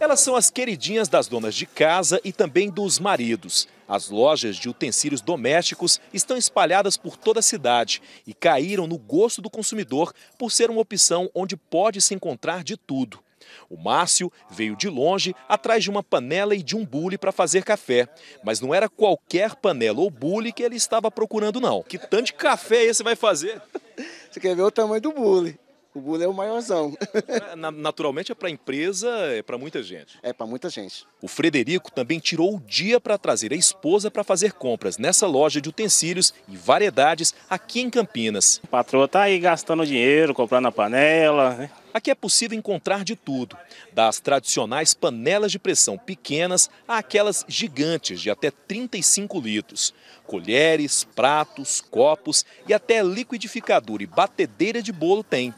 Elas são as queridinhas das donas de casa e também dos maridos. As lojas de utensílios domésticos estão espalhadas por toda a cidade e caíram no gosto do consumidor por ser uma opção onde pode se encontrar de tudo. O Márcio veio de longe atrás de uma panela e de um bule para fazer café. Mas não era qualquer panela ou bule que ele estava procurando, não. Que tanto de café esse vai fazer? Você quer ver o tamanho do bule? O bula é o maiorzão. É, é, naturalmente é para a empresa, é para muita gente. É para muita gente. O Frederico também tirou o dia para trazer a esposa para fazer compras nessa loja de utensílios e variedades aqui em Campinas. O patroa está aí gastando dinheiro, comprando a panela, né? Aqui é possível encontrar de tudo, das tradicionais panelas de pressão pequenas a aquelas gigantes de até 35 litros, colheres, pratos, copos e até liquidificador e batedeira de bolo tem.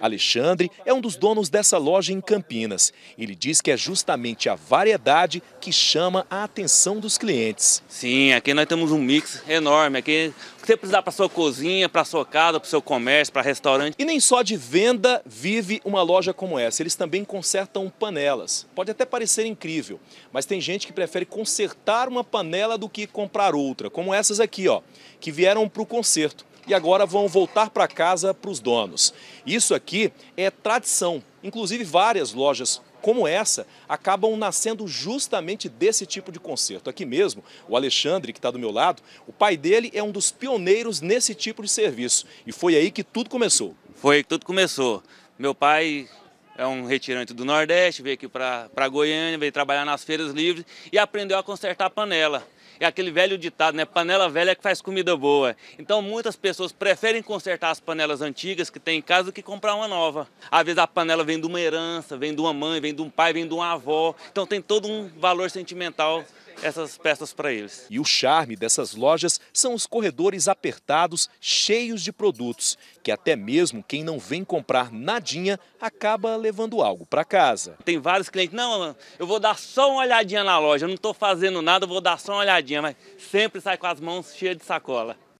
Alexandre é um dos donos dessa loja em Campinas. Ele diz que é justamente a variedade que chama a atenção dos clientes. Sim, aqui nós temos um mix enorme. Aqui você precisar para sua cozinha, para sua casa, para seu comércio, para restaurante. E nem só de venda vive uma loja como essa. Eles também consertam panelas. Pode até parecer incrível, mas tem gente que prefere consertar uma panela do que comprar outra, como essas aqui, ó, que vieram para o conserto e agora vão voltar para casa para os donos. Isso aqui é tradição. Inclusive, várias lojas como essa acabam nascendo justamente desse tipo de concerto. Aqui mesmo, o Alexandre, que está do meu lado, o pai dele é um dos pioneiros nesse tipo de serviço. E foi aí que tudo começou. Foi que tudo começou. Meu pai é um retirante do Nordeste, veio aqui para Goiânia, veio trabalhar nas feiras livres e aprendeu a consertar panela. É aquele velho ditado, né? Panela velha é que faz comida boa. Então muitas pessoas preferem consertar as panelas antigas que tem em casa do que comprar uma nova. Às vezes a panela vem de uma herança, vem de uma mãe, vem de um pai, vem de uma avó. Então tem todo um valor sentimental essas peças para eles. E o charme dessas lojas são os corredores apertados, cheios de produtos, que até mesmo quem não vem comprar nadinha acaba levando algo para casa. Tem vários clientes, não, eu vou dar só uma olhadinha na loja, não estou fazendo nada, vou dar só uma olhadinha mas sempre sai com as mãos cheias de sacola.